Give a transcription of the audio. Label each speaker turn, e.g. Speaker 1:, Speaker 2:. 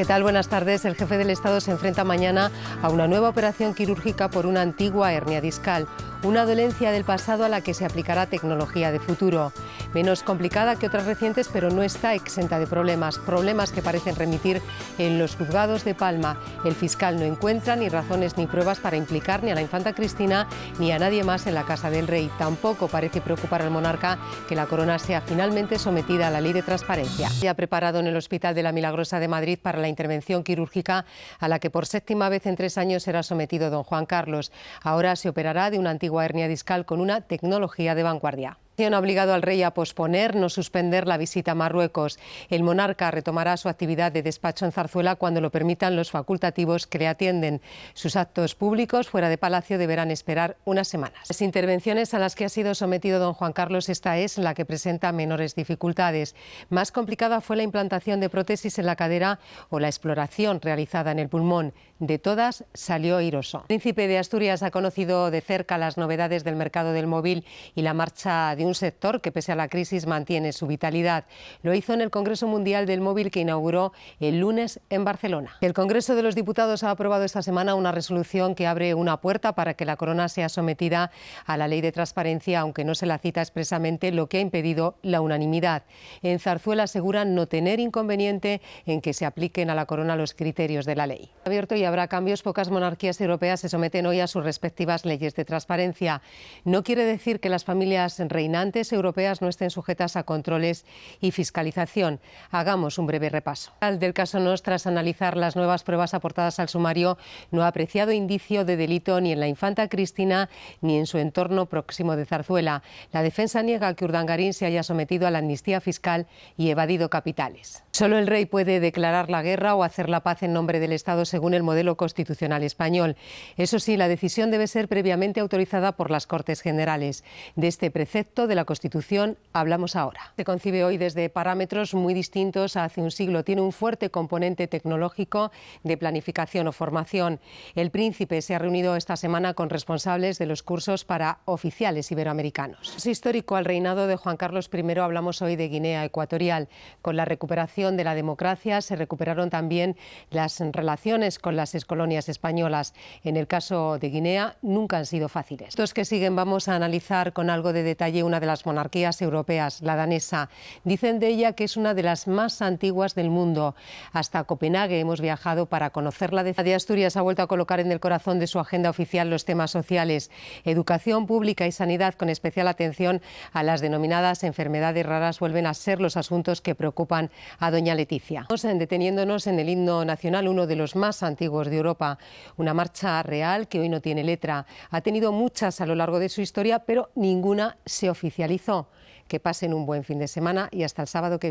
Speaker 1: ¿Qué tal? Buenas tardes. El jefe del Estado se enfrenta mañana a una nueva operación quirúrgica por una antigua hernia discal, una dolencia del pasado a la que se aplicará tecnología de futuro. Menos complicada que otras recientes, pero no está exenta de problemas, problemas que parecen remitir en los juzgados de Palma. El fiscal no encuentra ni razones ni pruebas para implicar ni a la infanta Cristina ni a nadie más en la Casa del Rey. Tampoco parece preocupar al monarca que la corona sea finalmente sometida a la ley de transparencia. Se ha preparado en el Hospital de la Milagrosa de Madrid para la intervención quirúrgica a la que por séptima vez en tres años será sometido don Juan Carlos. Ahora se operará de una antigua hernia discal con una tecnología de vanguardia ha obligado al rey a posponer, no suspender la visita a Marruecos. El monarca retomará su actividad de despacho en Zarzuela cuando lo permitan los facultativos que le atienden. Sus actos públicos fuera de palacio deberán esperar unas semanas. Las intervenciones a las que ha sido sometido don Juan Carlos esta es la que presenta menores dificultades. Más complicada fue la implantación de prótesis en la cadera o la exploración realizada en el pulmón. De todas salió iroso. El príncipe de Asturias ha conocido de cerca las novedades del mercado del móvil y la marcha de un un sector que pese a la crisis mantiene su vitalidad. Lo hizo en el Congreso Mundial del Móvil que inauguró el lunes en Barcelona. El Congreso de los Diputados ha aprobado esta semana una resolución que abre una puerta para que la corona sea sometida a la ley de transparencia, aunque no se la cita expresamente, lo que ha impedido la unanimidad. En Zarzuela aseguran no tener inconveniente en que se apliquen a la corona los criterios de la ley. Abierto y habrá cambios, pocas monarquías europeas se someten hoy a sus respectivas leyes de transparencia. No quiere decir que las familias reinantes antes europeas no estén sujetas a controles y fiscalización. Hagamos un breve repaso. al del caso Nos, tras analizar las nuevas pruebas aportadas al sumario, no ha apreciado indicio de delito ni en la infanta Cristina ni en su entorno próximo de Zarzuela. La defensa niega que Urdangarín se haya sometido a la amnistía fiscal y evadido capitales. Solo el rey puede declarar la guerra o hacer la paz en nombre del Estado según el modelo constitucional español. Eso sí, la decisión debe ser previamente autorizada por las Cortes Generales. De este precepto de la Constitución hablamos ahora. Se concibe hoy desde parámetros muy distintos a hace un siglo. Tiene un fuerte componente tecnológico de planificación o formación. El príncipe se ha reunido esta semana con responsables de los cursos para oficiales iberoamericanos. Es histórico al reinado de Juan Carlos I. Hablamos hoy de Guinea Ecuatorial. Con la recuperación de la democracia se recuperaron también las relaciones con las excolonias españolas. En el caso de Guinea nunca han sido fáciles. Estos que siguen vamos a analizar con algo de detalle una de las monarquías europeas, la danesa. Dicen de ella que es una de las más antiguas del mundo. Hasta Copenhague hemos viajado para conocerla. De Asturias ha vuelto a colocar en el corazón de su agenda oficial los temas sociales, educación pública y sanidad, con especial atención a las denominadas enfermedades raras, vuelven a ser los asuntos que preocupan a doña Leticia. Deteniéndonos en el himno nacional, uno de los más antiguos de Europa, una marcha real que hoy no tiene letra. Ha tenido muchas a lo largo de su historia, pero ninguna se ofrece oficializó. Que pasen un buen fin de semana y hasta el sábado que